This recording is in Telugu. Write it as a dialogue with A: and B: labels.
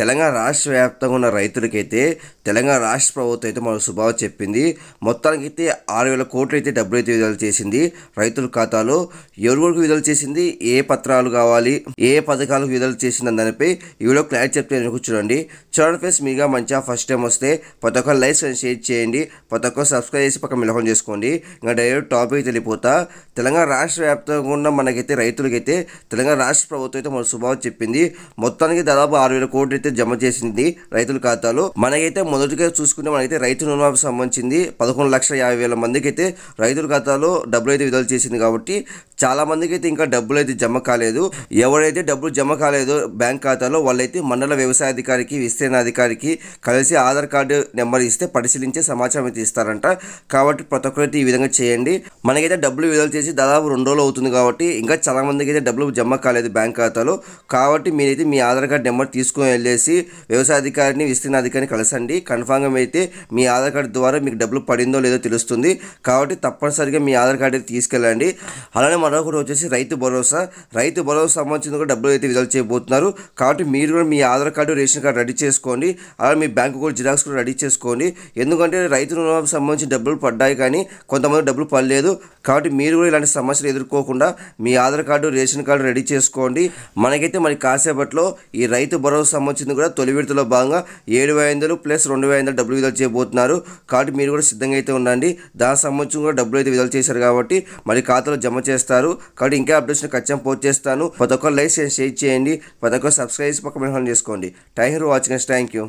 A: తెలంగాణ రాష్ట్ర వ్యాప్తంగా ఉన్న రైతులకైతే తెలంగాణ రాష్ట్ర ప్రభుత్వం అయితే మనకు శుభావ చెప్పింది మొత్తానికి అయితే ఆరు వేల కోట్లు అయితే డబ్బులు అయితే విడుదల చేసింది రైతుల ఖాతాలో ఎవరికి విడుదల చేసింది ఏ పత్రాలు కావాలి ఏ పథకాలకు విడుదల చేసింది దానిపై వీడియో క్లారిటీ చెప్తే వెనుక చూడండి చూడండి ఫ్రెండ్స్ మీగా మంచిగా ఫస్ట్ టైం వస్తే ప్రతి ఒక్క లైక్ షేర్ చేయండి ప్రతి ఒక్క సబ్స్క్రైబ్ చేసి పక్కన మిలకం చేసుకోండి ఇంకా డైరెక్ట్ టాపిక్ తెలిపోతా తెలంగాణ రాష్ట్ర వ్యాప్తంగా ఉన్న మనకైతే రైతులకైతే తెలంగాణ రాష్ట్ర ప్రభుత్వం అయితే మన శుభావ చెప్పింది మొత్తానికి దాదాపు ఆరు వేల కోట్లు అయితే జమ చేసింది రైతుల ఖాతాలో మనకైతే మొదటిగా చూసుకుంటే మనకైతే రైతు రుణమాఫీ సంబంధించింది పదకొండు లక్షల యాభై వేల మందికి అయితే రైతుల ఖాతాలో డబ్బులు అయితే విడుదల చేసింది కాబట్టి చాలా మందికి అయితే ఇంకా డబ్బులు అయితే జమ కాలేదు ఎవరైతే డబ్బులు జమ కాలేదో బ్యాంక్ ఖాతాలో వాళ్ళైతే మండల వ్యవసాయ అధికారికి విస్తీర్ణ అధికారికి కలిసి ఆధార్ కార్డు నెంబర్ ఇస్తే పరిశీలించే సమాచారం అయితే ఇస్తారంట కాబట్టి ప్రతి ఒక్కరైతే ఈ విధంగా చేయండి మనకైతే డబ్బులు విడుదల చేసి దాదాపు రెండు రోజులు అవుతుంది కాబట్టి ఇంకా చాలా మందికి అయితే డబ్బులు జమ కాలేదు బ్యాంక్ ఖాతాలో కాబట్టి మీరైతే మీ ఆధార్ కార్డు నెంబర్ తీసుకుని వెళ్ళేసి చేసి అధికారిని విస్తీర్ణ అధికారిని కలసండి కన్ఫామ్గా అయితే మీ ఆధార్ కార్డు ద్వారా మీకు డబ్బులు పడిందో లేదో తెలుస్తుంది కాబట్టి తప్పనిసరిగా మీ ఆధార్ కార్డు అయితే తీసుకెళ్ళండి అలానే మరొకటి వచ్చేసి రైతు భరోసా రైతు భరోసా సంబంధించిన కూడా డబ్బులు అయితే విడుదల చేయబోతున్నారు కాబట్టి మీరు కూడా మీ Aadhaar card ration card ready చేసుకోండి అలాగే మీ బ్యాంకు కూడా జిరాక్స్ కూడా రెడీ చేసుకోండి ఎందుకంటే రైతు రుణాలకు సంబంధించి డబ్బులు పడ్డాయి కానీ కొంతమంది డబ్బులు పడలేదు కాబట్టి మీరు కూడా ఇలాంటి సమస్యలు ఎదుర్కోకుండా మీ Aadhaar card ration card ready చేసుకోండి మనకైతే మరి కాసేపట్లో ఈ రైతు భరోసా సంబంధించి వచ్చింది కూడా తొలి విడతలో భాగంగా ఏడు వందలు ప్లస్ రెండు వేల డబ్బులు విడుదల చేయబోతున్నారు కాబట్టి మీరు కూడా సిద్ధంగా అయితే ఉండండి దానికి సంబంధించి కూడా డబ్బులు అయితే విడుదల చేశారు కాబట్టి మరి ఖాతాలో జమ చేస్తారు కాబట్టి ఇంకా అప్డేట్స్ని ఖచ్చితంగా పోస్ట్ చేస్తాను పదొక్క లైక్ షేర్ చేయండి ప్రతి ఒక్కరు పక్క మెహన్ చేసుకోండి thank you for watching thank you